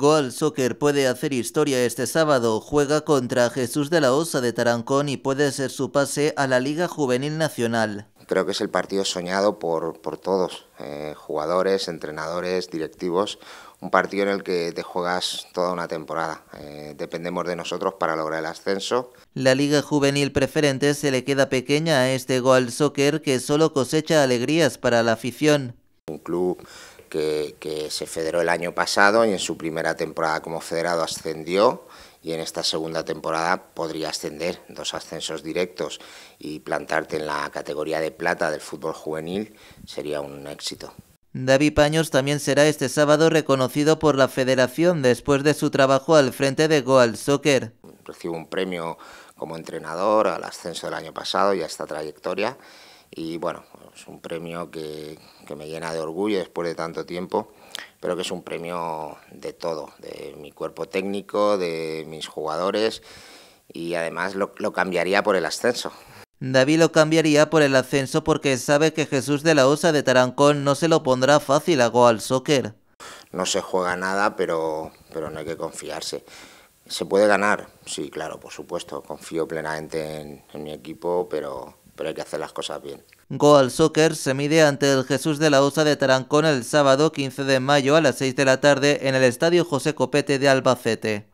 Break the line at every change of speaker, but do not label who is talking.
Goal Soccer puede hacer historia este sábado, juega contra Jesús de la Osa de Tarancón y puede ser su pase a la Liga Juvenil Nacional.
Creo que es el partido soñado por, todos, eh, jugadores, entrenadores, directivos, un partido en el que te juegas toda una temporada. Eh, dependemos de nosotros para lograr el ascenso.
La Liga Juvenil Preferente se le queda pequeña a este Goal Soccer que solo cosecha alegrías para la afición.
Un club que, se federó el año pasado y en su primera temporada como federado ascendió y en esta segunda temporada podría ascender dos ascensos directos y plantarte en la categoría de plata del fútbol juvenil sería un éxito.
David Paños también será este sábado reconocido por la federación después de su trabajo al frente de Goal Soccer.
Recibo un premio como entrenador al ascenso del año pasado y a esta trayectoria y bueno, es un premio que, me llena de orgullo después de tanto tiempo, pero que es un premio de todo, de mi cuerpo técnico, de mis jugadores y
además lo, cambiaría por el ascenso. David lo cambiaría por el ascenso porque sabe que Jesús de la Osa de Tarancón no se lo pondrá fácil a Goal Soccer. No se juega
nada, pero, pero no hay que confiarse. ¿Se puede ganar? Sí, claro, por supuesto. Confío plenamente en mi equipo, pero, pero hay que hacer las cosas bien.
Goal Soccer se mide ante el Jesús de la Osa de Tarancón el sábado 15 de mayo a las 6 de la tarde en el Estadio José Copete de Albacete.